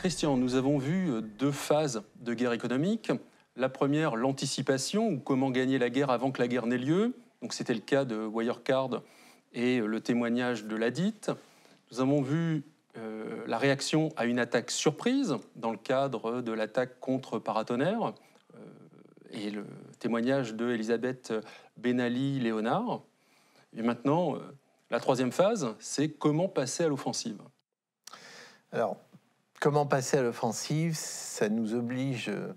Christian, nous avons vu euh, deux phases de guerre économique. La première, l'anticipation, ou comment gagner la guerre avant que la guerre n'ait lieu. Donc c'était le cas de Wirecard et euh, le témoignage de l'Adite. Nous avons vu euh, la réaction à une attaque surprise dans le cadre de l'attaque contre paratonnerre et le témoignage de Elisabeth Benali-Léonard. Et maintenant, la troisième phase, c'est comment passer à l'offensive. Alors, comment passer à l'offensive Ça nous oblige euh,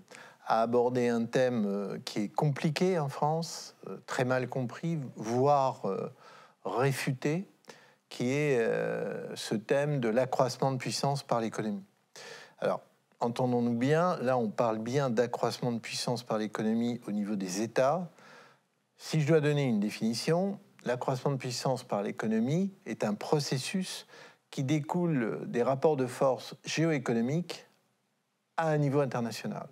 à aborder un thème euh, qui est compliqué en France, euh, très mal compris, voire réfuté, qui est ce thème de l'accroissement de puissance par l'économie. Alors, entendons-nous bien, là on parle bien d'accroissement de puissance par l'économie au niveau des États. Si je dois donner une définition, l'accroissement de puissance par l'économie est un processus qui découle des rapports de force géoéconomiques à un niveau international.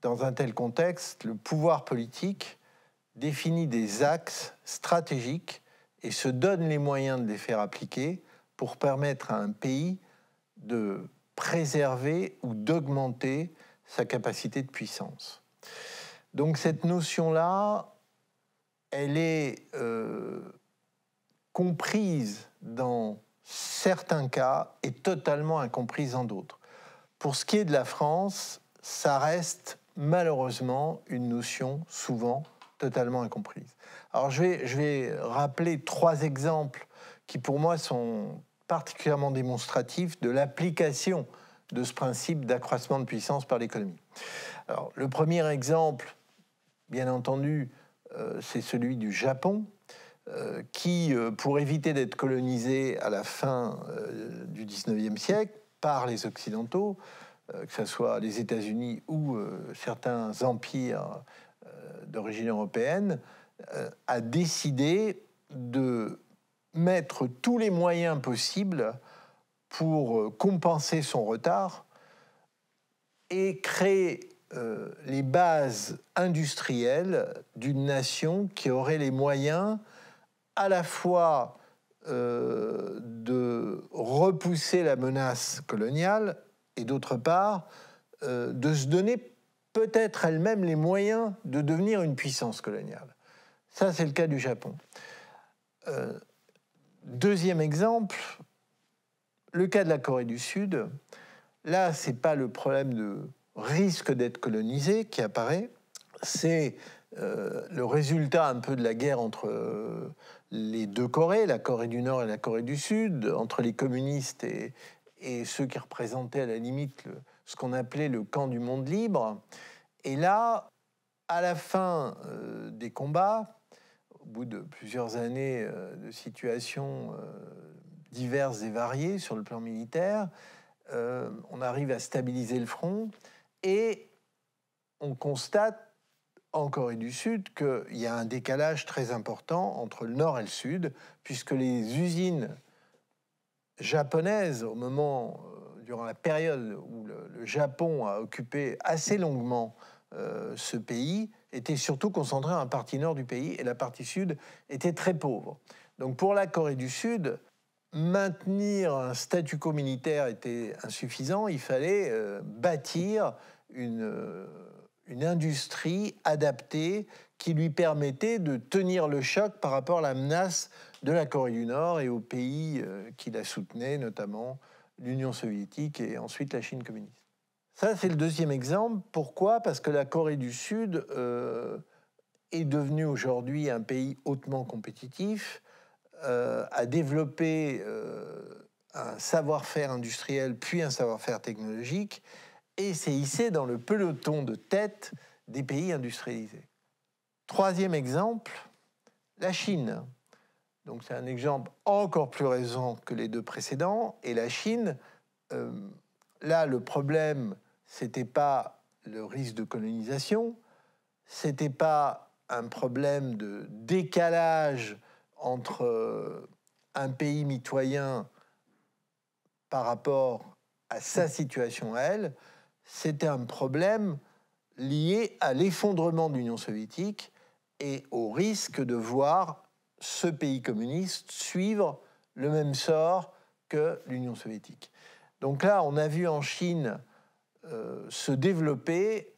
Dans un tel contexte, le pouvoir politique définit des axes stratégiques et se donne les moyens de les faire appliquer pour permettre à un pays de préserver ou d'augmenter sa capacité de puissance. Donc cette notion-là, elle est euh, comprise dans certains cas et totalement incomprise en d'autres. Pour ce qui est de la France, ça reste malheureusement une notion souvent totalement incomprise. Alors je vais, rappeler trois exemples qui pour moi sont particulièrement démonstratifs de l'application de ce principe d'accroissement de puissance par l'économie. Alors le premier exemple, bien entendu, euh, c'est celui du Japon, euh, qui, euh, pour éviter d'être colonisé à la fin euh, du 19e siècle par les Occidentaux, que ce soit les États-Unis ou certains empires d'origine européenne, a décidé de mettre tous les moyens possibles pour compenser son retard et créer les bases industrielles d'une nation qui aurait les moyens à la fois euh, de repousser la menace coloniale et d'autre part euh, de se donner peut-être elle-même les moyens de devenir une puissance coloniale. Ça, c'est le cas du Japon. Euh, deuxième exemple, le cas de la Corée du Sud. Là, c'est pas le problème de risque d'être colonisé qui apparaît, c'est le résultat un peu de la guerre entre les deux Corées, la Corée du Nord et la Corée du Sud, entre les communistes et, ceux qui représentaient à la limite ce qu'on appelait le camp du monde libre. Et là, à la fin euh, des combats, au bout de plusieurs années euh, de situations euh, diverses et variées sur le plan militaire, on arrive à stabiliser le front et on constate en Corée du Sud qu'il y a un décalage très important entre le nord et le sud, puisque les usines japonaises, au moment, euh, durant la période où le, Japon a occupé assez longuement euh, ce pays, étaient surtout concentrées en partie nord du pays et la partie sud était très pauvre. Donc pour la Corée du Sud, maintenir un statu quo militaire était insuffisant, il fallait euh, bâtir une une industrie adaptée qui lui permettait de tenir le choc par rapport à la menace de la Corée du Nord et aux pays euh, qui la soutenaient, notamment l'Union soviétique et ensuite la Chine communiste. Ça, c'est le deuxième exemple. Pourquoi Parce que la Corée du Sud euh, est devenue aujourd'hui un pays hautement compétitif, euh, a développé un savoir-faire industriel puis un savoir-faire technologique, et c'est hissé dans le peloton de tête des pays industrialisés. Troisième exemple, la Chine. Donc c'est un exemple encore plus récent que les deux précédents. Et la Chine, euh, là le problème, c'était pas le risque de colonisation, c'était pas un problème de décalage entre euh, un pays mitoyen par rapport à sa situation à elle, c'était un problème lié à l'effondrement de l'Union soviétique et au risque de voir ce pays communiste suivre le même sort que l'Union soviétique. Donc là, on a vu en Chine euh, se développer,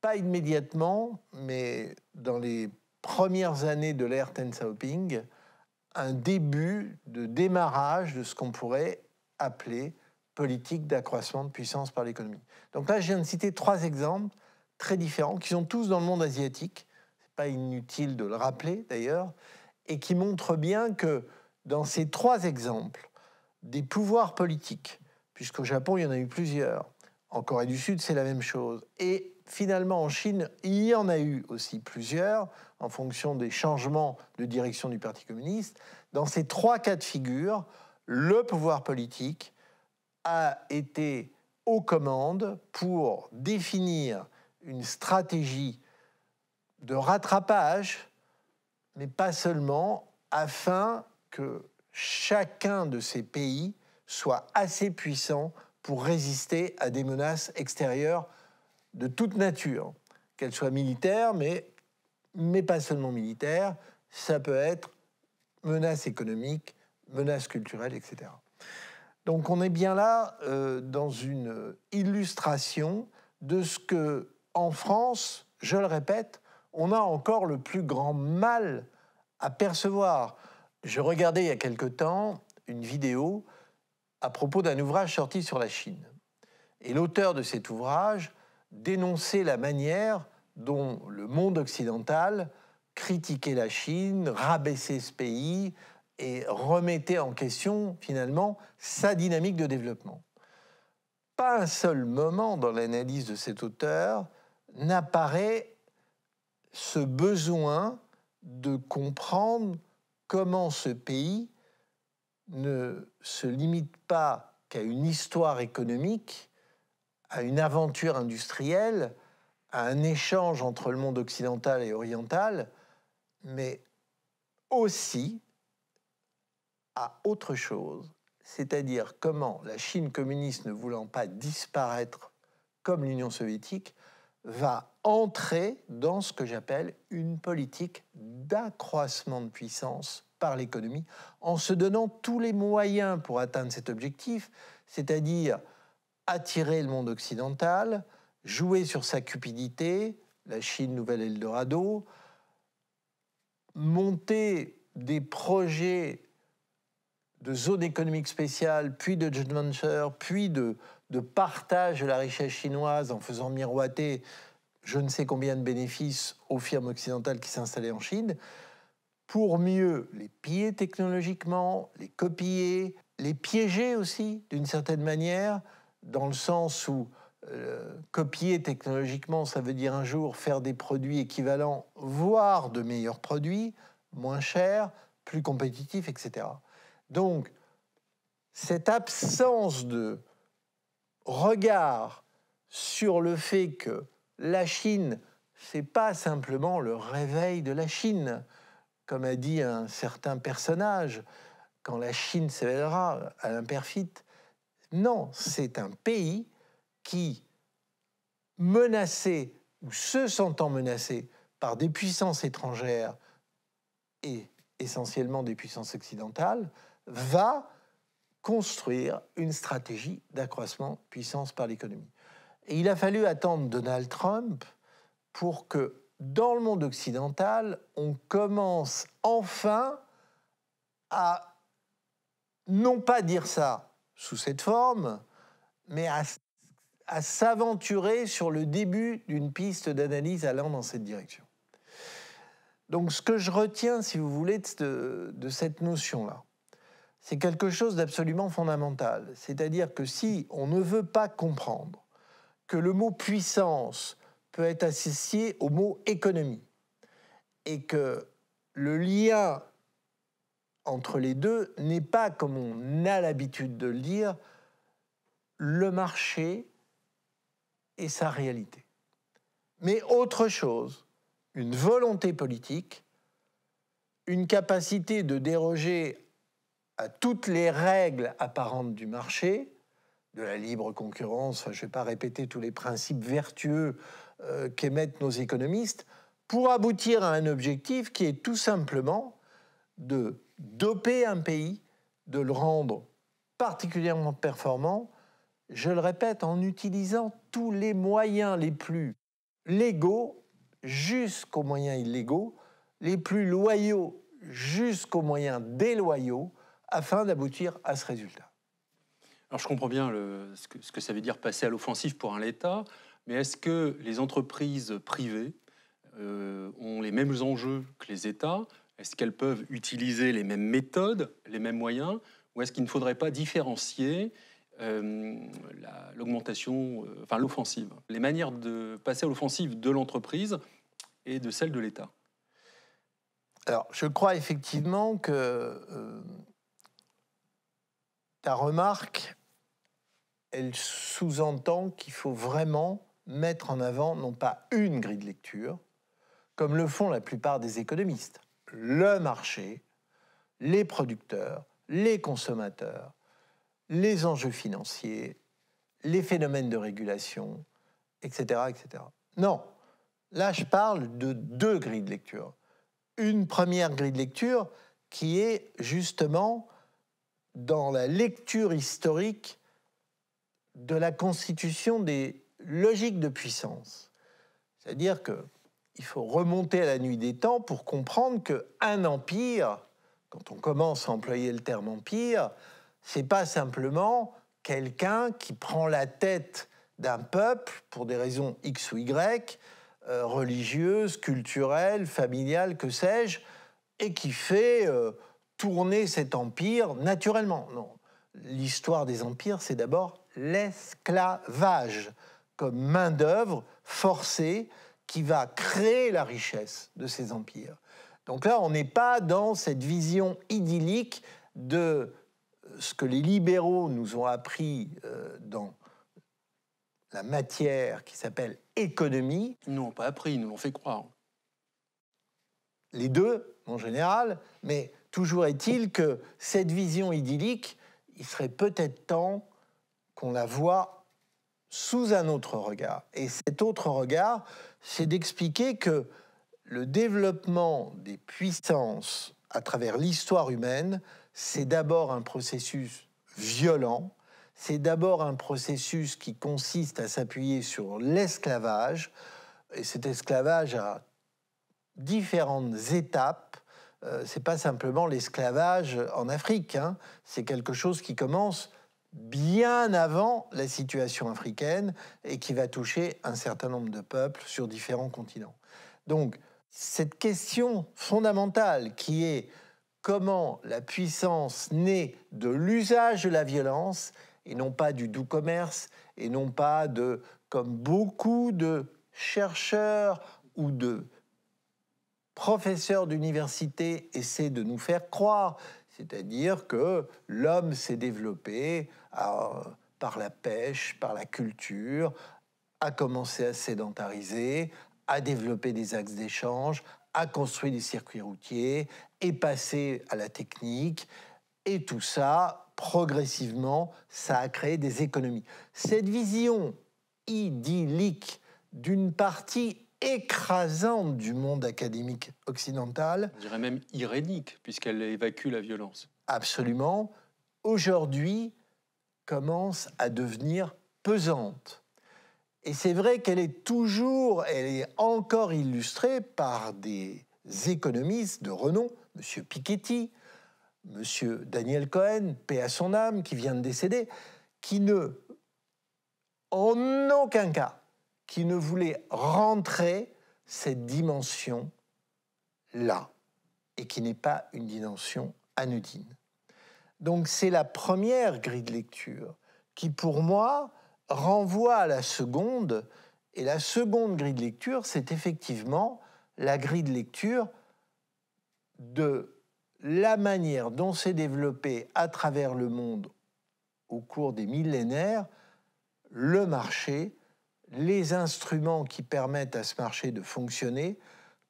pas immédiatement, mais dans les premières années de l'ère Ten Xiaoping, un début de démarrage de ce qu'on pourrait appeler politique d'accroissement de puissance par l'économie. Donc là, je viens de citer trois exemples très différents qui sont tous dans le monde asiatique, c'est pas inutile de le rappeler d'ailleurs, et qui montrent bien que dans ces trois exemples, des pouvoirs politiques, puisqu'au Japon, il y en a eu plusieurs, en Corée du Sud, c'est la même chose, et finalement en Chine, il y en a eu aussi plusieurs, en fonction des changements de direction du Parti communiste, dans ces trois cas de figure, le pouvoir politique a été aux commandes pour définir une stratégie de rattrapage, mais pas seulement, afin que chacun de ces pays soit assez puissant pour résister à des menaces extérieures de toute nature, qu'elles soient militaires, mais, mais pas seulement militaires, ça peut être menaces économiques, menaces culturelles, etc. Donc on est bien là euh, dans une illustration de ce que, en France, je le répète, on a encore le plus grand mal à percevoir. Je regardais il y a quelque temps une vidéo à propos d'un ouvrage sorti sur la Chine. Et l'auteur de cet ouvrage dénonçait la manière dont le monde occidental critiquait la Chine, rabaissait ce pays, et remettait en question finalement sa dynamique de développement. Pas un seul moment dans l'analyse de cet auteur n'apparaît ce besoin de comprendre comment ce pays ne se limite pas qu'à une histoire économique, à une aventure industrielle, à un échange entre le monde occidental et oriental, mais aussi à autre chose, c'est-à-dire comment la Chine communiste ne voulant pas disparaître comme l'Union soviétique, va entrer dans ce que j'appelle une politique d'accroissement de puissance par l'économie, en se donnant tous les moyens pour atteindre cet objectif, c'est-à-dire attirer le monde occidental, jouer sur sa cupidité, la Chine nouvelle Eldorado, monter des projets de zone économique spéciale, puis de joint venture, puis de, partage de la richesse chinoise en faisant miroiter je ne sais combien de bénéfices aux firmes occidentales qui s'installaient en Chine, pour mieux les piller technologiquement, les copier, les piéger aussi d'une certaine manière, dans le sens où euh, copier technologiquement, ça veut dire un jour faire des produits équivalents, voire de meilleurs produits, moins chers, plus compétitifs, etc. Donc, cette absence de regard sur le fait que la Chine, c'est pas simplement le réveil de la Chine, comme a dit un certain personnage, quand la Chine s'éveillera à l'imperfite. Non, c'est un pays qui, menacé ou se sentant menacé par des puissances étrangères et essentiellement des puissances occidentales, va construire une stratégie d'accroissement de puissance par l'économie. Et il a fallu attendre Donald Trump pour que dans le monde occidental, on commence enfin à non pas dire ça sous cette forme, mais à, s'aventurer sur le début d'une piste d'analyse allant dans cette direction. Donc ce que je retiens, si vous voulez, de cette notion-là, c'est quelque chose d'absolument fondamental. C'est-à-dire que si on ne veut pas comprendre que le mot puissance peut être associé au mot économie et que le lien entre les deux n'est pas, comme on a l'habitude de le dire, le marché et sa réalité. Mais autre chose, une volonté politique, une capacité de déroger à toutes les règles apparentes du marché, de la libre concurrence, je ne vais pas répéter tous les principes vertueux euh, qu'émettent nos économistes, pour aboutir à un objectif qui est tout simplement de doper un pays, de le rendre particulièrement performant, je le répète, en utilisant tous les moyens les plus légaux jusqu'aux moyens illégaux, les plus loyaux jusqu'aux moyens déloyaux, afin d'aboutir à ce résultat. Alors je comprends bien le, ce, que, ça veut dire passer à l'offensive pour un État, mais est-ce que les entreprises privées euh, ont les mêmes enjeux que les États Est-ce qu'elles peuvent utiliser les mêmes méthodes, les mêmes moyens Ou est-ce qu'il ne faudrait pas différencier euh, l'augmentation, euh, enfin l'offensive, les manières de passer à l'offensive de l'entreprise et de celle de l'État alors, je crois effectivement que ta remarque, elle sous-entend qu'il faut vraiment mettre en avant non pas une grille de lecture, comme le font la plupart des économistes, le marché, les producteurs, les consommateurs, les enjeux financiers, les phénomènes de régulation, etc. etc. Non, là je parle de deux grilles de lecture. Une première grille de lecture qui est justement dans la lecture historique de la constitution des logiques de puissance. C'est-à-dire que il faut remonter à la nuit des temps pour comprendre qu'un empire, quand on commence à employer le terme empire, c'est pas simplement quelqu'un qui prend la tête d'un peuple pour des raisons X ou Y, euh, religieuses, culturelles, familiales, que sais-je, et qui fait euh, tourner cet empire naturellement. Non. L'histoire des empires, c'est d'abord l'esclavage comme main-d'œuvre forcée qui va créer la richesse de ces empires. Donc là, on n'est pas dans cette vision idyllique de ce que les libéraux nous ont appris euh, dans la matière qui s'appelle économie. Ils nous l'ont pas appris, ils nous l'ont fait croire. Les deux, en général, mais Toujours est-il que cette vision idyllique, il serait peut-être temps qu'on la voit sous un autre regard. Et cet autre regard, c'est d'expliquer que le développement des puissances à travers l'histoire humaine, c'est d'abord un processus violent, c'est d'abord un processus qui consiste à s'appuyer sur l'esclavage, et cet esclavage a différentes étapes euh, c'est pas simplement l'esclavage en Afrique. Hein. C'est quelque chose qui commence bien avant la situation africaine et qui va toucher un certain nombre de peuples sur différents continents. Donc, cette question fondamentale qui est comment la puissance naît de l'usage de la violence et non pas du doux commerce et non pas de, comme beaucoup de chercheurs ou de professeur d'université essaie de nous faire croire, c'est-à-dire que l'homme s'est développé euh, par la pêche, par la culture, a commencé à sédentariser, a développé des axes d'échange, a construit des circuits routiers, est passé à la technique, et tout ça, progressivement, ça a créé des économies. Cette vision idyllique d'une partie écrasante du monde académique occidental. On dirait même irénique, puisqu'elle évacue la violence. Absolument. Aujourd'hui, commence à devenir pesante. Et c'est vrai qu'elle est toujours, elle est encore illustrée par des économistes de renom, M. Piketty, M. Daniel Cohen, paix à son âme, qui vient de décéder, qui ne, en aucun cas, qui ne voulait rentrer cette dimension-là, et qui n'est pas une dimension anodine. Donc c'est la première grille de lecture qui, pour moi, renvoie à la seconde, et la seconde grille de lecture, c'est effectivement la grille de lecture de la manière dont s'est développé à travers le monde au cours des millénaires le marché les instruments qui permettent à ce marché de fonctionner,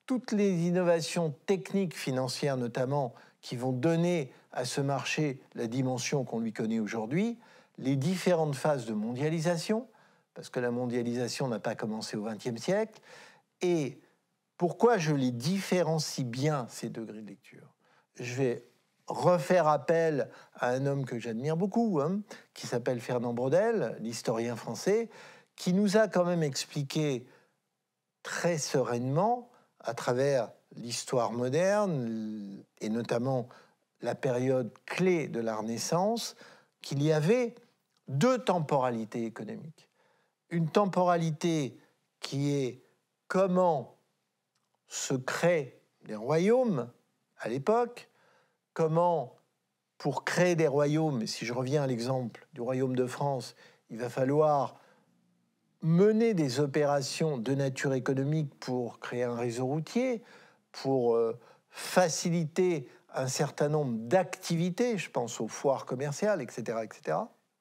toutes les innovations techniques, financières notamment, qui vont donner à ce marché la dimension qu'on lui connaît aujourd'hui, les différentes phases de mondialisation, parce que la mondialisation n'a pas commencé au XXe siècle, et pourquoi je les différencie bien, ces degrés de lecture Je vais refaire appel à un homme que j'admire beaucoup, hein, qui s'appelle Fernand Brodel, l'historien français, qui nous a quand même expliqué très sereinement, à travers l'histoire moderne, et notamment la période clé de la Renaissance, qu'il y avait deux temporalités économiques. Une temporalité qui est comment se créent les royaumes à l'époque, comment pour créer des royaumes, et si je reviens à l'exemple du royaume de France, il va falloir mener des opérations de nature économique pour créer un réseau routier, pour euh, faciliter un certain nombre d'activités, je pense aux foires commerciales, etc. etc.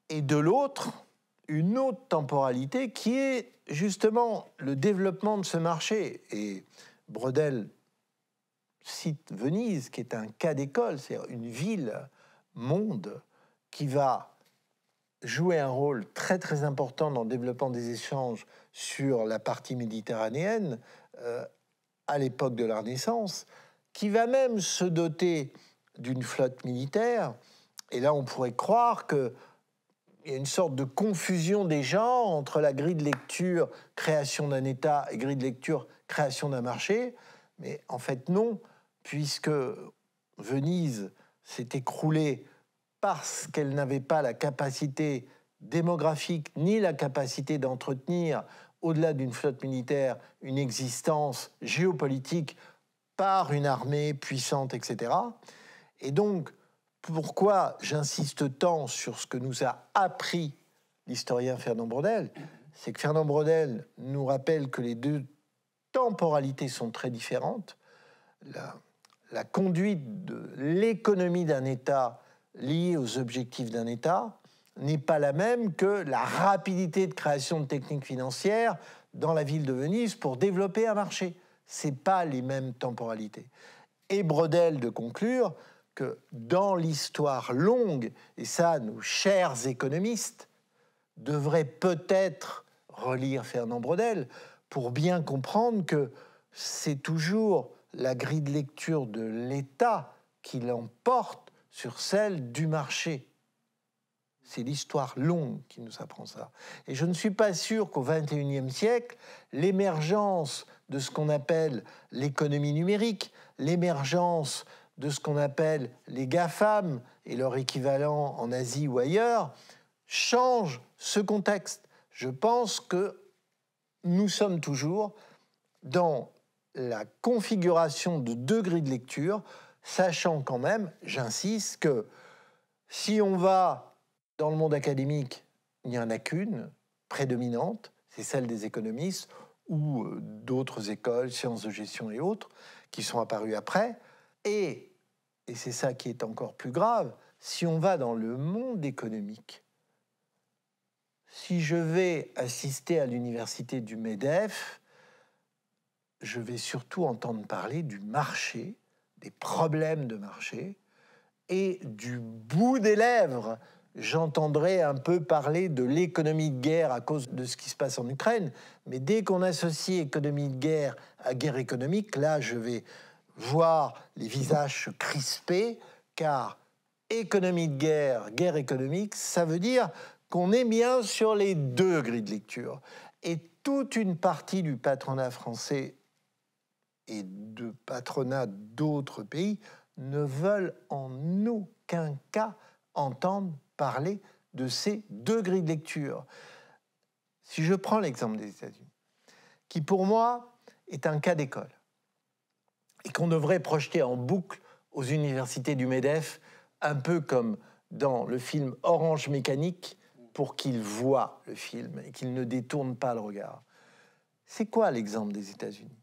Et de l'autre, une autre temporalité qui est justement le développement de ce marché. Et Bredel cite Venise, qui est un cas d'école, c'est une ville monde qui va jouer un rôle très très important dans le développement des échanges sur la partie méditerranéenne euh, à l'époque de la Renaissance, qui va même se doter d'une flotte militaire. Et là, on pourrait croire que il y a une sorte de confusion des gens entre la grille de lecture création d'un État et grille de lecture création d'un marché. Mais en fait, non, puisque Venise s'est écroulée parce qu'elle n'avait pas la capacité démographique ni la capacité d'entretenir, au-delà d'une flotte militaire, une existence géopolitique par une armée puissante, etc. Et donc, pourquoi j'insiste tant sur ce que nous a appris l'historien Fernand Brodel C'est que Fernand Brodel nous rappelle que les deux temporalités sont très différentes. la conduite de l'économie d'un État liée aux objectifs d'un État n'est pas la même que la rapidité de création de techniques financières dans la ville de Venise pour développer un marché. Ce pas les mêmes temporalités. Et Bredel de conclure que dans l'histoire longue, et ça nos chers économistes devraient peut-être relire Fernand Bredel pour bien comprendre que c'est toujours la grille de lecture de l'État qui l'emporte sur celle du marché. C'est l'histoire longue qui nous apprend ça. Et je ne suis pas sûr qu'au XXIe siècle, l'émergence de ce qu'on appelle l'économie numérique, l'émergence de ce qu'on appelle les GAFAM et leur équivalent en Asie ou ailleurs, change ce contexte. Je pense que nous sommes toujours dans la configuration de deux grilles de lecture sachant quand même, j'insiste, que si on va dans le monde académique, il n'y en a qu'une prédominante, c'est celle des économistes ou euh, d'autres écoles, sciences de gestion et autres, qui sont apparues après. Et, et c'est ça qui est encore plus grave, si on va dans le monde économique, si je vais assister à l'université du MEDEF, je vais surtout entendre parler du marché des problèmes de marché, et du bout des lèvres, j'entendrai un peu parler de l'économie de guerre à cause de ce qui se passe en Ukraine, mais dès qu'on associe économie de guerre à guerre économique, là, je vais voir les visages crispés, car économie de guerre, guerre économique, ça veut dire qu'on est bien sur les deux grilles de lecture. Et toute une partie du patronat français et de patronat d'autres pays ne veulent en aucun cas entendre parler de ces degrés de lecture. Si je prends l'exemple des États-Unis, qui pour moi est un cas d'école, et qu'on devrait projeter en boucle aux universités du MEDEF, un peu comme dans le film Orange Mécanique, pour qu'ils voient le film et qu'ils ne détournent pas le regard. C'est quoi l'exemple des États-Unis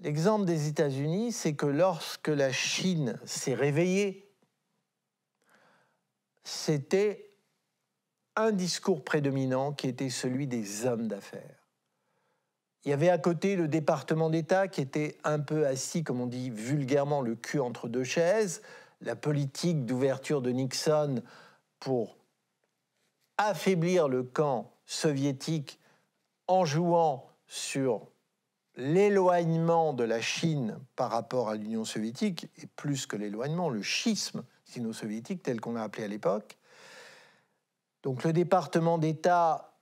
L'exemple des États-Unis, c'est que lorsque la Chine s'est réveillée, c'était un discours prédominant qui était celui des hommes d'affaires. Il y avait à côté le département d'État qui était un peu assis, comme on dit vulgairement, le cul entre deux chaises, la politique d'ouverture de Nixon pour affaiblir le camp soviétique en jouant sur l'éloignement de la Chine par rapport à l'Union soviétique, et plus que l'éloignement, le schisme sino-soviétique tel qu'on l'a appelé à l'époque. Donc le département d'État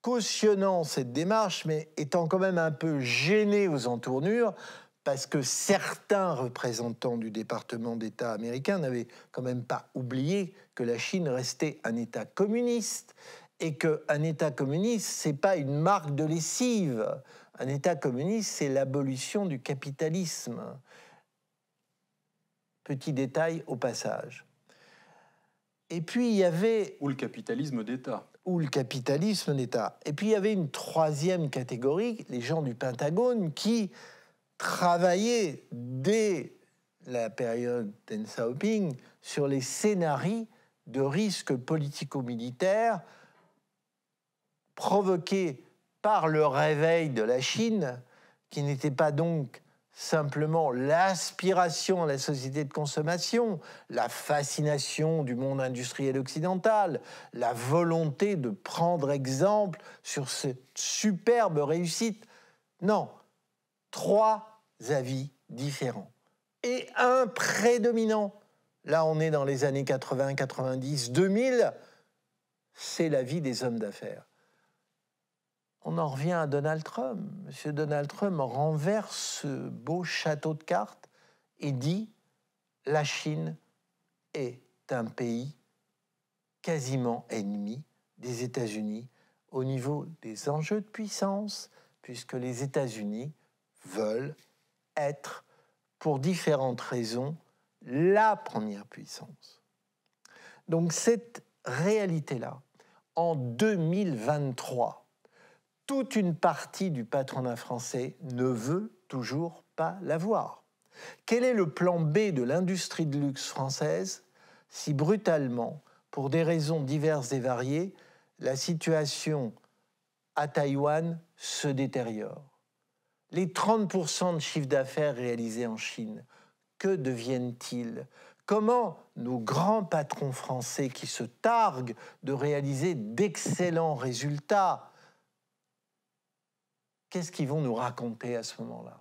cautionnant cette démarche, mais étant quand même un peu gêné aux entournures, parce que certains représentants du département d'État américain n'avaient quand même pas oublié que la Chine restait un État communiste et qu'un État communiste, c'est pas une marque de lessive. Un État communiste, c'est l'abolition du capitalisme. Petit détail au passage. Et puis il y avait... Ou le capitalisme d'État. Ou le capitalisme d'État. Et puis il y avait une troisième catégorie, les gens du Pentagone, qui travaillaient dès la période Den Xiaoping sur les scénarios de risques politico-militaires provoquée par le réveil de la Chine, qui n'était pas donc simplement l'aspiration à la société de consommation, la fascination du monde industriel occidental, la volonté de prendre exemple sur cette superbe réussite. Non, trois avis différents. Et un prédominant. Là, on est dans les années 80, 90, 2000. C'est l'avis des hommes d'affaires on en revient à Donald Trump. Monsieur Donald Trump renverse ce beau château de cartes et dit la Chine est un pays quasiment ennemi des États-Unis au niveau des enjeux de puissance, puisque les États-Unis veulent être, pour différentes raisons, la première puissance. Donc cette réalité-là, en 2023, toute une partie du patronat français ne veut toujours pas l'avoir. Quel est le plan B de l'industrie de luxe française si brutalement, pour des raisons diverses et variées, la situation à Taïwan se détériore Les 30% de chiffre d'affaires réalisés en Chine, que deviennent-ils Comment nos grands patrons français qui se targuent de réaliser d'excellents résultats qu'est-ce qu'ils vont nous raconter à ce moment-là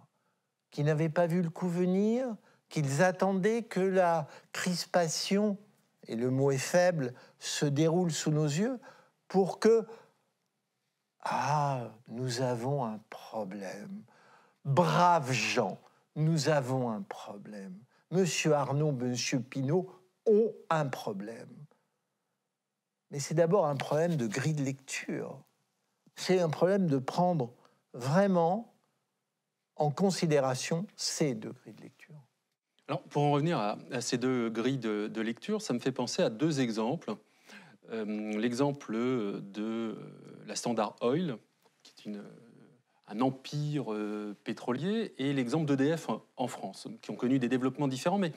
Qu'ils n'avaient pas vu le coup venir, qu'ils attendaient que la crispation, et le mot est faible, se déroule sous nos yeux pour que, ah, nous avons un problème. Braves gens, nous avons un problème. Monsieur Arnaud, Monsieur Pinault ont un problème. Mais c'est d'abord un problème de grille de lecture. C'est un problème de prendre vraiment en considération ces deux grilles de lecture. Alors, pour en revenir à, ces deux grilles de, lecture, ça me fait penser à deux exemples. Euh, l'exemple de euh, la Standard Oil, qui est une, euh, un empire pétrolier, et l'exemple d'EDF en France, qui ont connu des développements différents, mais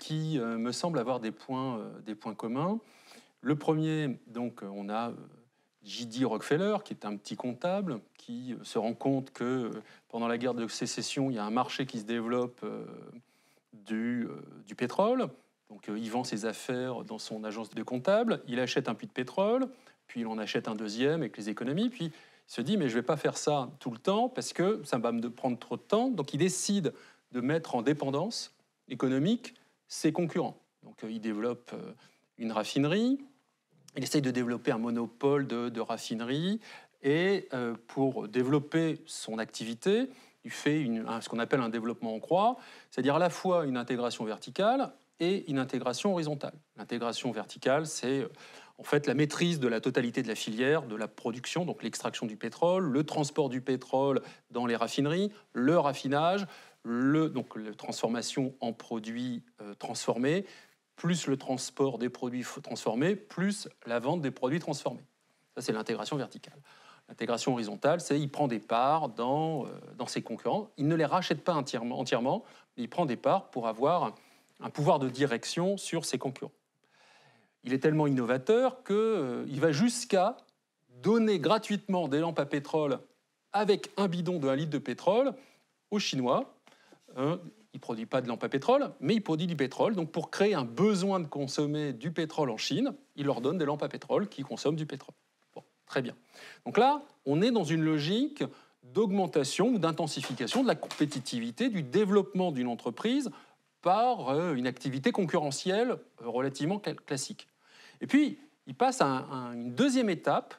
qui me semblent avoir des points, des points communs. Le premier, donc, on a J.D. Rockefeller, qui est un petit comptable, qui euh, se rend compte que euh, pendant la guerre de sécession, il y a un marché qui se développe euh, du, pétrole. Donc il vend ses affaires dans son agence de comptable, il achète un puits de pétrole, puis il en achète un deuxième avec les économies, puis il se dit mais je ne vais pas faire ça tout le temps parce que ça va me prendre trop de temps. Donc il décide de mettre en dépendance économique ses concurrents. Donc il développe une raffinerie, il essaye de développer un monopole de, raffinerie et euh, pour développer son activité, il fait ce qu'on appelle un développement en croix, c'est-à-dire à la fois une intégration verticale et une intégration horizontale. L'intégration verticale, c'est euh, en fait la maîtrise de la totalité de la filière, de la production, donc l'extraction du pétrole, le transport du pétrole dans les raffineries, le raffinage, le, donc la transformation en produits euh, transformés, plus le transport des produits transformés, plus la vente des produits transformés. Ça, c'est l'intégration verticale. L'intégration horizontale, c'est il prend des parts dans, euh, dans ses concurrents. Il ne les rachète pas entièrement, entièrement, mais il prend des parts pour avoir un pouvoir de direction sur ses concurrents. Il est tellement innovateur qu'il euh, il va jusqu'à donner gratuitement des lampes à pétrole avec un bidon de 1 litre de pétrole aux Chinois, hein, il ne produit pas de lampes à pétrole, mais il produit du pétrole. Donc pour créer un besoin de consommer du pétrole en Chine, il leur donne des lampes à pétrole qui consomment du pétrole. Bon, très bien. Donc là, on est dans une logique d'augmentation ou d'intensification de la compétitivité, du développement d'une entreprise par euh, une activité concurrentielle euh, relativement classique. Et puis, il passe à, une deuxième étape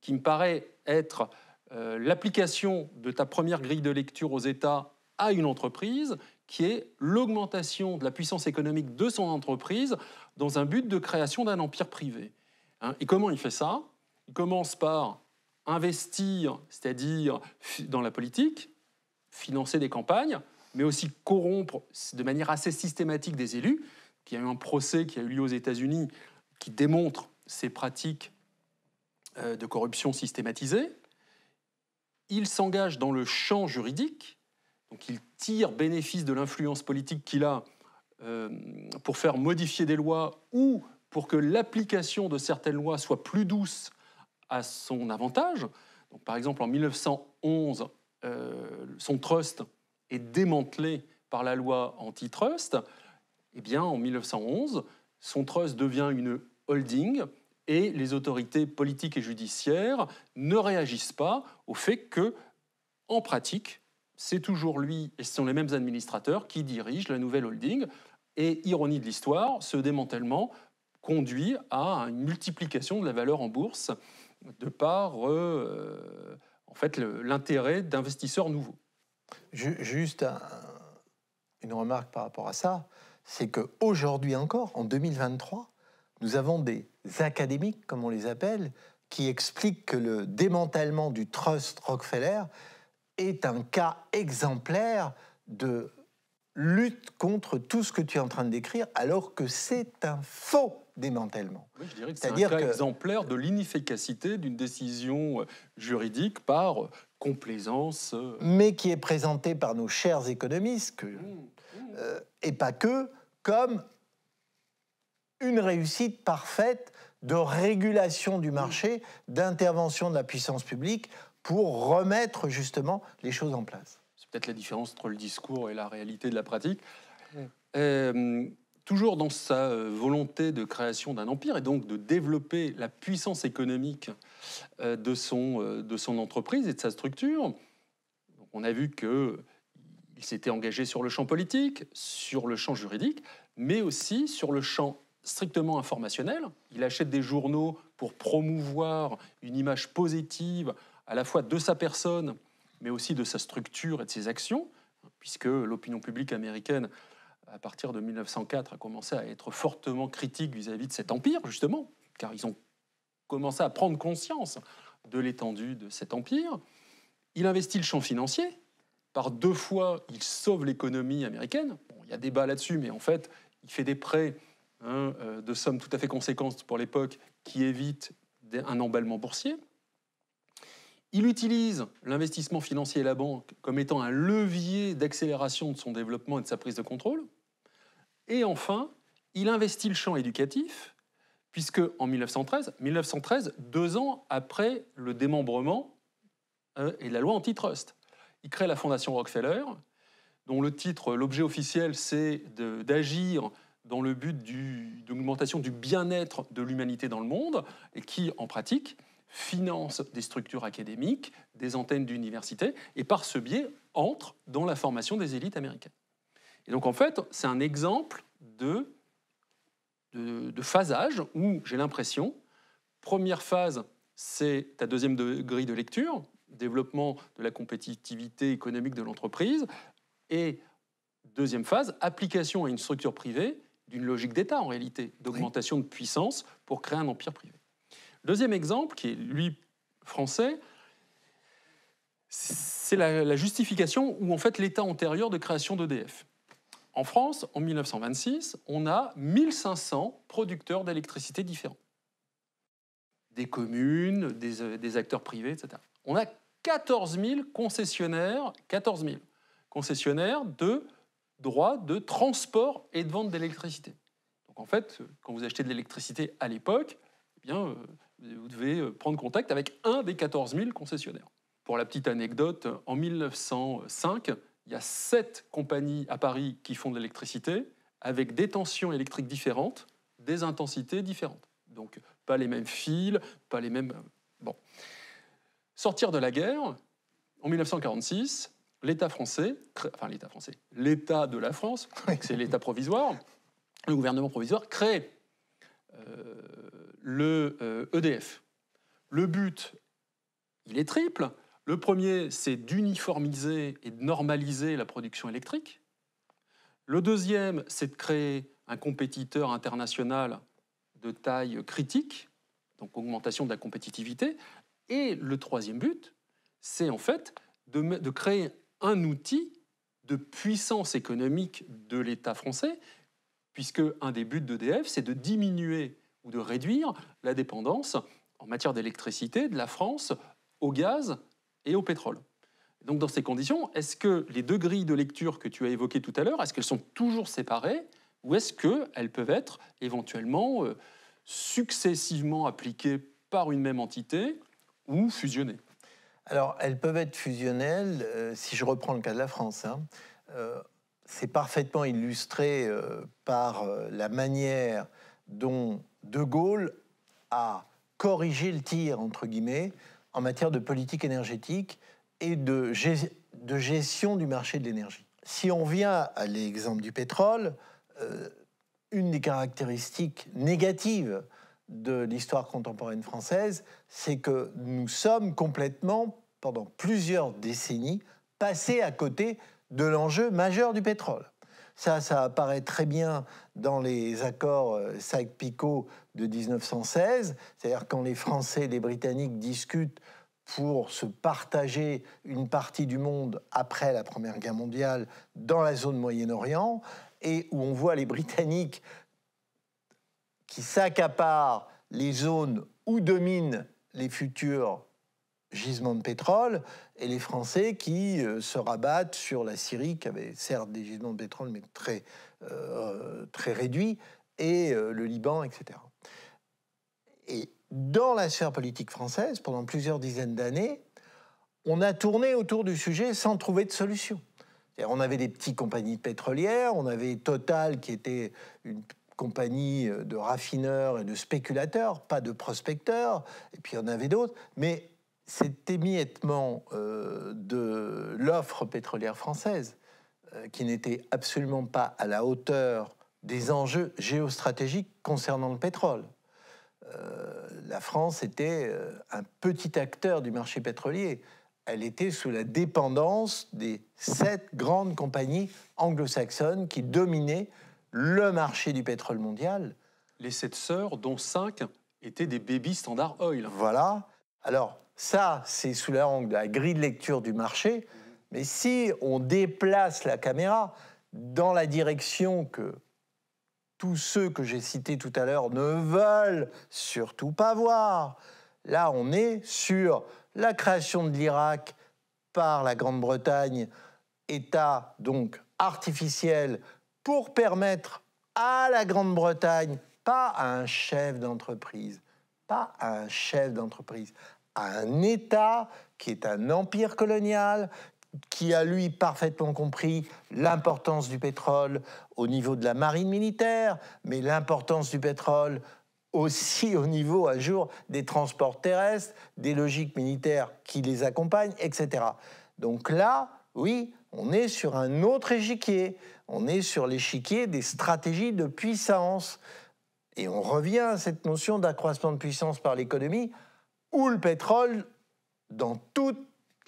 qui me paraît être euh, l'application de ta première grille de lecture aux États à une entreprise qui est l'augmentation de la puissance économique de son entreprise dans un but de création d'un empire privé. Hein, et comment il fait ça Il commence par investir, c'est-à-dire dans la politique, financer des campagnes, mais aussi corrompre de manière assez systématique des élus. Il y a eu un procès qui a eu lieu aux États-Unis qui démontre ces pratiques euh, de corruption systématisées. Il s'engage dans le champ juridique, donc il tire bénéfice de l'influence politique qu'il a euh, pour faire modifier des lois ou pour que l'application de certaines lois soit plus douce à son avantage. Donc, par exemple, en 1911, euh, son trust est démantelé par la loi antitrust. Eh bien, en 1911, son trust devient une holding et les autorités politiques et judiciaires ne réagissent pas au fait que, en pratique, c'est toujours lui et ce sont les mêmes administrateurs qui dirigent la nouvelle holding. Et ironie de l'histoire, ce démantèlement conduit à une multiplication de la valeur en bourse de par euh, en fait l'intérêt d'investisseurs nouveaux. Juste une remarque par rapport à ça, c'est qu'aujourd'hui encore, en 2023, nous avons des académiques, comme on les appelle, qui expliquent que le démantèlement du trust Rockefeller est un cas exemplaire de lutte contre tout ce que tu es en train de décrire, alors que c'est un faux démantèlement. c'est un cas exemplaire de l'inefficacité d'une décision euh, juridique par euh, complaisance. Euh, mais qui est présentée par nos chers économistes, mmh, mmh. et pas que, comme une réussite parfaite de régulation du mmh. marché, d'intervention de la puissance publique pour remettre justement les choses en place. C'est peut-être la différence entre le discours et la réalité de la pratique. Euh, toujours dans sa euh, volonté de création d'un empire et donc de développer la puissance économique euh, de son, de son entreprise et de sa structure, on a vu que s'était engagé sur le champ politique, sur le champ juridique, mais aussi sur le champ strictement informationnel. Il achète des journaux pour promouvoir une image positive à la fois de sa personne, mais aussi de sa structure et de ses actions, puisque l'opinion publique américaine, à partir de 1904, a commencé à être fortement critique vis-à-vis de cet empire, justement, car ils ont commencé à prendre conscience de l'étendue de cet empire. Il investit le champ financier. Par deux fois, il sauve l'économie américaine. il y a débat là-dessus, mais en fait, il fait des prêts hein, euh, de sommes tout à fait conséquentes pour l'époque qui évitent un emballement boursier. Il utilise l'investissement financier et la banque comme étant un levier d'accélération de son développement et de sa prise de contrôle. Et enfin, il investit le champ éducatif, puisque en 1913, 1913 deux ans après le démembrement euh, et la loi antitrust, il crée la fondation Rockefeller, dont le titre, l'objet officiel, c'est d'agir dans le but d'augmentation du bien-être de l'humanité dans le monde, et qui, en pratique, finance des structures académiques, des antennes d'universités, et par ce biais entre dans la formation des élites américaines. Et donc en fait, c'est un exemple de, de, de phasage où j'ai l'impression, première phase, c'est ta deuxième grille de lecture, développement de la compétitivité économique de l'entreprise, et deuxième phase, application à une structure privée d'une logique d'État en réalité, d'augmentation de puissance pour créer un empire privé. Deuxième exemple, qui est lui français, c'est la, justification ou en fait l'état antérieur de création d'EDF. En France, en 1926, on a 1500 producteurs d'électricité différents. Des communes, des, euh, des, acteurs privés, etc. On a 14 000 concessionnaires, 14 000 concessionnaires de droits de transport et de vente d'électricité. Donc en fait, euh, quand vous achetez de l'électricité à l'époque, eh bien, euh, vous devez euh, prendre contact avec un des 14 000 concessionnaires. Pour la petite anecdote, en 1905, il y a sept compagnies à Paris qui font de l'électricité avec des tensions électriques différentes, des intensités différentes. Donc pas les mêmes fils, pas les mêmes... Euh, bon. Sortir de la guerre, en 1946, l'État français, enfin l'État français, l'État de la France, c'est l'État provisoire, le gouvernement provisoire crée euh, le EDF. Euh, e le but, il est triple. Le premier, c'est d'uniformiser et de normaliser la production électrique. Le deuxième, c'est de créer un compétiteur international de taille critique, donc augmentation de la compétitivité. Et le troisième but, c'est en fait de, de créer un outil de puissance économique de l'État français, puisque un des buts d'EDF, c'est de diminuer ou de réduire la dépendance en matière d'électricité de la France au gaz et au pétrole. Donc dans ces conditions, est-ce que les deux grilles de lecture que tu as évoquées tout à l'heure, est-ce qu'elles sont toujours séparées ou est-ce qu'elles peuvent être éventuellement euh, successivement appliquées par une même entité ou fusionnées Alors elles peuvent être fusionnelles, euh, si je reprends le cas de la France. Hein. Euh, c'est parfaitement illustré par la manière dont de Gaulle a corrigé le tir, entre guillemets, en matière de politique énergétique et de, gestion du marché de l'énergie. Si on vient à l'exemple du pétrole, euh, une des caractéristiques négatives de l'histoire contemporaine française, c'est que nous sommes complètement, pendant plusieurs décennies, passés à côté de l'enjeu majeur du pétrole. Ça, ça apparaît très bien dans les accords euh, Sykes-Picot de 1916, c'est-à-dire quand les Français et les Britanniques discutent pour se partager une partie du monde après la Première Guerre mondiale dans la zone Moyen-Orient, et où on voit les Britanniques qui s'accaparent les zones où dominent les futurs gisements de pétrole et les Français qui euh, se rabattent sur la Syrie, qui avait certes des gisements de pétrole, mais très, euh, très réduits, et euh, le Liban, etc. Et dans la sphère politique française, pendant plusieurs dizaines d'années, on a tourné autour du sujet sans trouver de solution. On avait des petites compagnies pétrolières, on avait Total qui était une compagnie de raffineurs et de spéculateurs, pas de prospecteurs, et puis on avait d'autres, mais cet émiettement euh, de l'offre pétrolière française, euh, qui n'était absolument pas à la hauteur des enjeux géostratégiques concernant le pétrole. Euh, la France était un petit acteur du marché pétrolier. Elle était sous la dépendance des sept grandes compagnies anglo-saxonnes qui dominaient le marché du pétrole mondial. Les sept sœurs, dont cinq étaient des baby standard oil. Voilà. Alors, ça, c'est sous la langue de la grille de lecture du marché. Mais si on déplace la caméra dans la direction que tous ceux que j'ai cités tout à l'heure ne veulent surtout pas voir, là on est sur la création de l'Irak par la Grande-Bretagne, État donc artificiel, pour permettre à la Grande-Bretagne, pas à un chef d'entreprise, pas à un chef d'entreprise, un État qui est un empire colonial, qui a lui parfaitement compris l'importance du pétrole au niveau de la marine militaire, mais l'importance du pétrole aussi au niveau à jour des transports terrestres, des logiques militaires qui les accompagnent, etc. Donc là, oui, on est sur un autre échiquier, on est sur l'échiquier des stratégies de puissance. Et on revient à cette notion d'accroissement de puissance par l'économie, où le pétrole, dans toute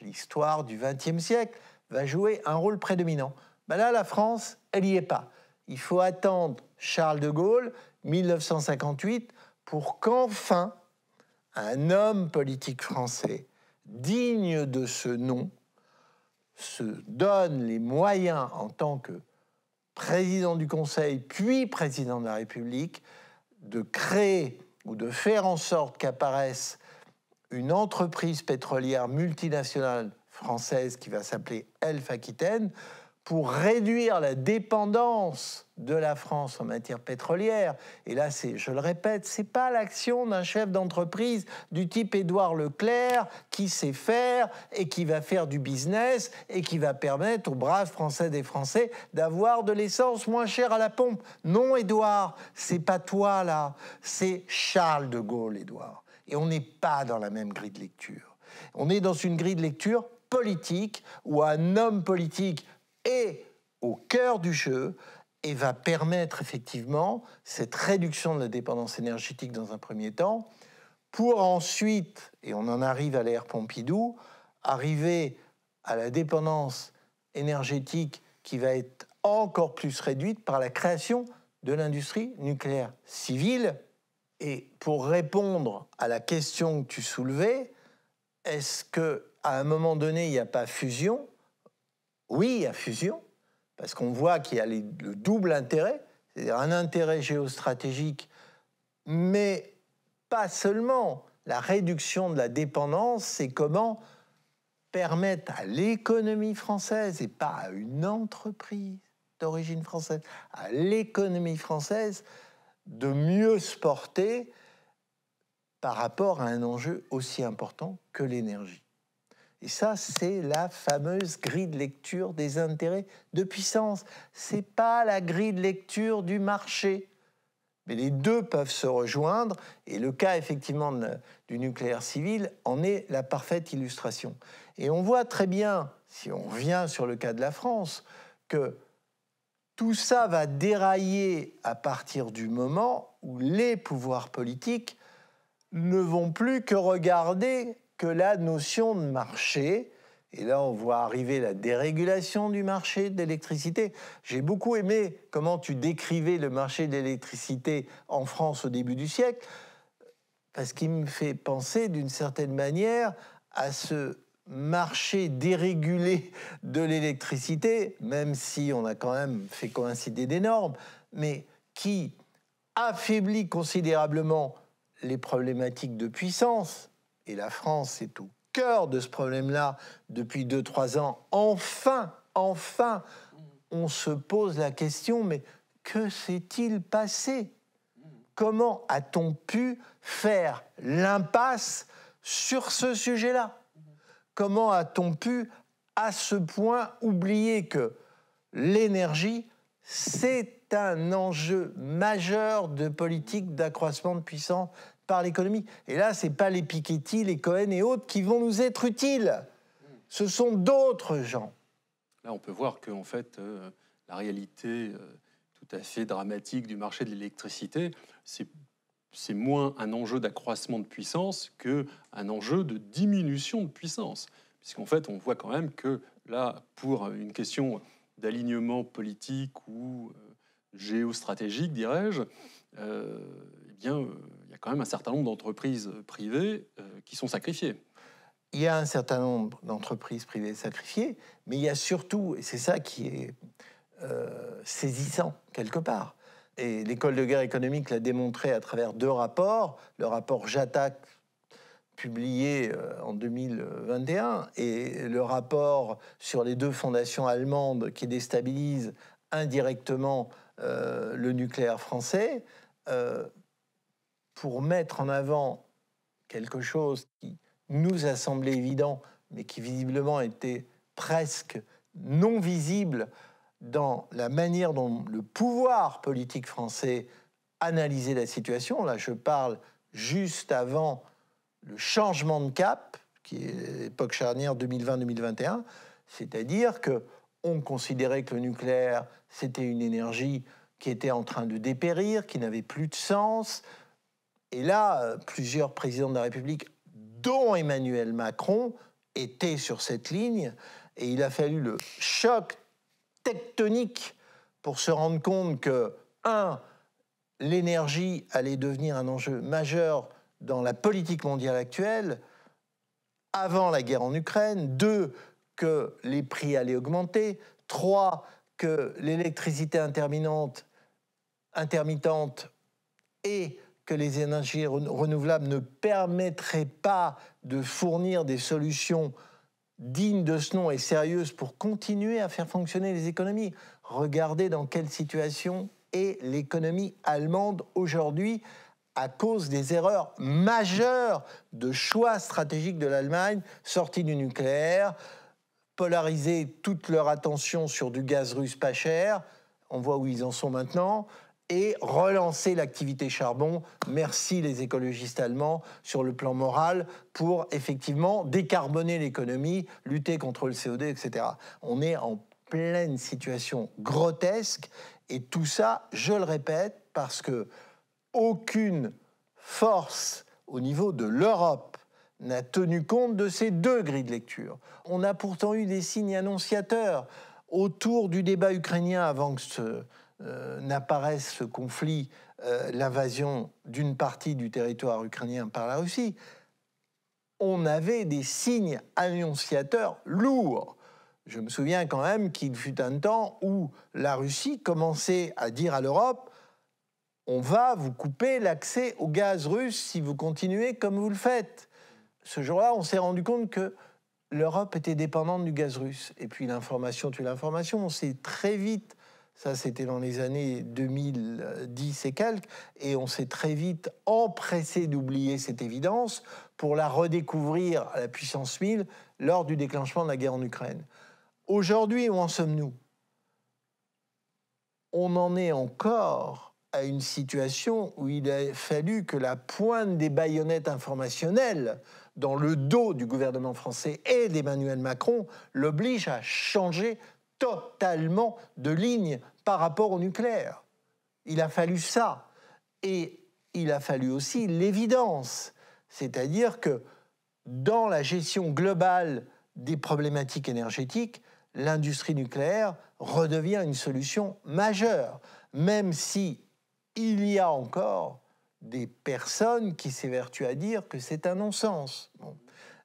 l'histoire du XXe siècle, va jouer un rôle prédominant. Ben là, la France, elle n'y est pas. Il faut attendre Charles de Gaulle, 1958, pour qu'enfin un homme politique français digne de ce nom se donne les moyens en tant que président du Conseil, puis président de la République, de créer ou de faire en sorte qu'apparaissent une entreprise pétrolière multinationale française qui va s'appeler Elf Aquitaine pour réduire la dépendance de la France en matière pétrolière. Et là, c'est, je le répète, c'est pas l'action d'un chef d'entreprise du type Édouard Leclerc qui sait faire et qui va faire du business et qui va permettre aux braves Français des Français d'avoir de l'essence moins chère à la pompe. Non, Édouard, c'est pas toi là, c'est Charles de Gaulle, Édouard. Et on n'est pas dans la même grille de lecture. On est dans une grille de lecture politique où un homme politique est au cœur du jeu et va permettre effectivement cette réduction de la dépendance énergétique dans un premier temps, pour ensuite, et on en arrive à l'ère Pompidou, arriver à la dépendance énergétique qui va être encore plus réduite par la création de l'industrie nucléaire civile et pour répondre à la question que tu soulevais, est-ce que à un moment donné, il n'y a pas fusion Oui, il y a fusion, parce qu'on voit qu'il y a le double intérêt, c'est-à-dire un intérêt géostratégique, mais pas seulement. La réduction de la dépendance, c'est comment permettre à l'économie française, et pas à une entreprise d'origine française, à l'économie française, de mieux se porter par rapport à un enjeu aussi important que l'énergie. Et ça, c'est la fameuse grille de lecture des intérêts de puissance. C'est pas la grille de lecture du marché. Mais les deux peuvent se rejoindre, et le cas effectivement du nucléaire civil en est la parfaite illustration. Et on voit très bien, si on revient sur le cas de la France, que tout ça va dérailler à partir du moment où les pouvoirs politiques ne vont plus que regarder que la notion de marché. Et là, on voit arriver la dérégulation du marché de l'électricité. J'ai beaucoup aimé comment tu décrivais le marché de l'électricité en France au début du siècle, parce qu'il me fait penser d'une certaine manière à ce marché dérégulé de l'électricité, même si on a quand même fait coïncider des normes, mais qui affaiblit considérablement les problématiques de puissance, et la France est au cœur de ce problème-là depuis 2-3 ans, enfin, enfin, on se pose la question, mais que s'est-il passé Comment a-t-on pu faire l'impasse sur ce sujet-là Comment a-t-on pu à ce point oublier que l'énergie, c'est un enjeu majeur de politique d'accroissement de puissance par l'économie. Et là, ce n'est pas les Piketty, les Cohen et autres qui vont nous être utiles. Ce sont d'autres gens. Là, on peut voir que, en fait, euh, la réalité euh, tout à fait dramatique du marché de l'électricité, c'est c'est moins un enjeu d'accroissement de puissance que un enjeu de diminution de puissance. Puisqu'en fait, on voit quand même que là, pour une question d'alignement politique ou euh, géostratégique, dirais-je, euh, eh bien, euh, il y a quand même un certain nombre d'entreprises privées qui sont sacrifiées. Il y a un certain nombre d'entreprises privées sacrifiées, mais il y a surtout, et c'est ça qui est saisissant quelque part, et l'école de guerre économique l'a démontré à travers deux rapports, le rapport j'attaque publié euh, en 2021 et le rapport sur les deux fondations allemandes qui déstabilisent indirectement euh, le nucléaire français, euh, pour mettre en avant quelque chose qui nous a semblé évident, mais qui visiblement était presque non visible dans la manière dont le pouvoir politique français analysait la situation. Là, je parle juste avant le changement de cap, qui est l'époque charnière 2020-2021, c'est-à-dire que on considérait que le nucléaire, c'était une énergie qui était en train de dépérir, qui n'avait plus de sens. Et là, plusieurs présidents de la République, dont Emmanuel Macron, étaient sur cette ligne. Et il a fallu le choc tonique pour se rendre compte que, un, l'énergie allait devenir un enjeu majeur dans la politique mondiale actuelle, avant la guerre en Ukraine, deux, que les prix allaient augmenter, trois, que l'électricité intermittente, intermittente et que les énergies renouvelables ne permettraient pas de fournir des solutions digne de ce nom et sérieuse pour continuer à faire fonctionner les économies. Regardez dans quelle situation est l'économie allemande aujourd'hui à cause des erreurs majeures de choix stratégiques de l'Allemagne, sortie du nucléaire, polariser toute leur attention sur du gaz russe pas cher. On voit où ils en sont maintenant et relancer l'activité charbon. Merci les écologistes allemands sur le plan moral pour effectivement décarboner l'économie, lutter contre le CO2, etc. On est en pleine situation grotesque et tout ça, je le répète, parce que aucune force au niveau de l'Europe n'a tenu compte de ces deux grilles de lecture. On a pourtant eu des signes annonciateurs autour du débat ukrainien avant que ce, euh, ce conflit, euh, l'invasion d'une partie du territoire ukrainien par la Russie, on avait des signes annonciateurs lourds. Je me souviens quand même qu'il fut un temps où la Russie commençait à dire à l'Europe, on va vous couper l'accès au gaz russe si vous continuez comme vous le faites. Ce jour-là, on s'est rendu compte que l'Europe était dépendante du gaz russe. Et puis l'information tue l'information, on s'est très vite ça, c'était dans les années 2010 et quelques, et on s'est très vite empressé d'oublier cette évidence pour la redécouvrir à la puissance 1000 lors du déclenchement de la guerre en Ukraine. Aujourd'hui, où en sommes-nous On en est encore à une situation où il a fallu que la pointe des baïonnettes informationnelles dans le dos du gouvernement français et d'Emmanuel Macron l'oblige à changer totalement de ligne par rapport au nucléaire. Il a fallu ça. Et il a fallu aussi l'évidence. C'est-à-dire que dans la gestion globale des problématiques énergétiques, l'industrie nucléaire redevient une solution majeure, même si il y a encore des personnes qui s'évertuent à dire que c'est un non-sens.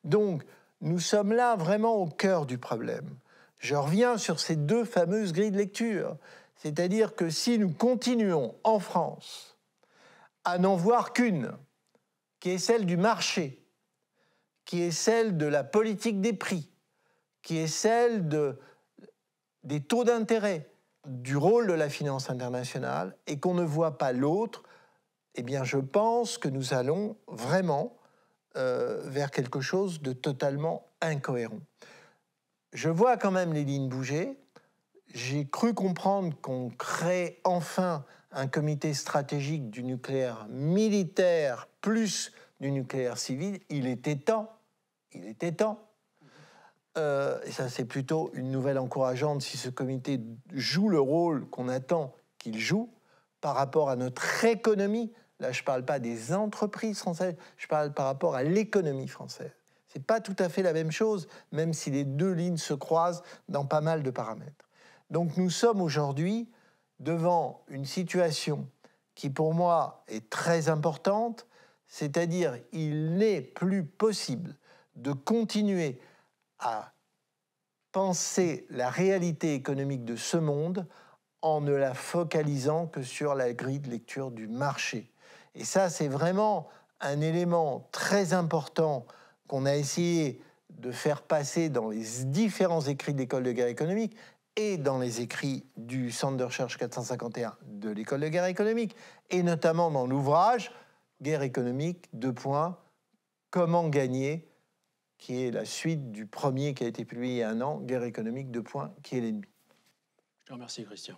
Donc, nous sommes là vraiment au cœur du problème. Je reviens sur ces deux fameuses grilles de lecture. C'est-à-dire que si nous continuons en France à n'en voir qu'une, qui est celle du marché, qui est celle de la politique des prix, qui est celle des taux d'intérêt, du rôle de la finance internationale, et qu'on ne voit pas l'autre, eh bien je pense que nous allons vraiment euh, vers quelque chose de totalement incohérent. Je vois quand même les lignes bouger, j'ai cru comprendre qu'on crée enfin un comité stratégique du nucléaire militaire plus du nucléaire civil. Il était temps. Il était temps. Euh, et ça, c'est plutôt une nouvelle encourageante si ce comité joue le rôle qu'on attend qu'il joue par rapport à notre économie. Là, je ne parle pas des entreprises françaises, je parle par rapport à l'économie française. Ce n'est pas tout à fait la même chose, même si les deux lignes se croisent dans pas mal de paramètres. Donc nous sommes aujourd'hui devant une situation qui pour moi est très importante, c'est-à-dire il n'est plus possible de continuer à penser la réalité économique de ce monde en ne la focalisant que sur la grille de lecture du marché. Et ça, c'est vraiment un élément très important qu'on a essayé de faire passer dans les différents écrits de de guerre économique, et dans les écrits du Centre de recherche 451 de l'École de guerre économique, et notamment dans l'ouvrage Guerre économique, deux points, comment gagner, qui est la suite du premier qui a été publié il y a un an, Guerre économique, deux points, qui est l'ennemi. Je te remercie, Christian.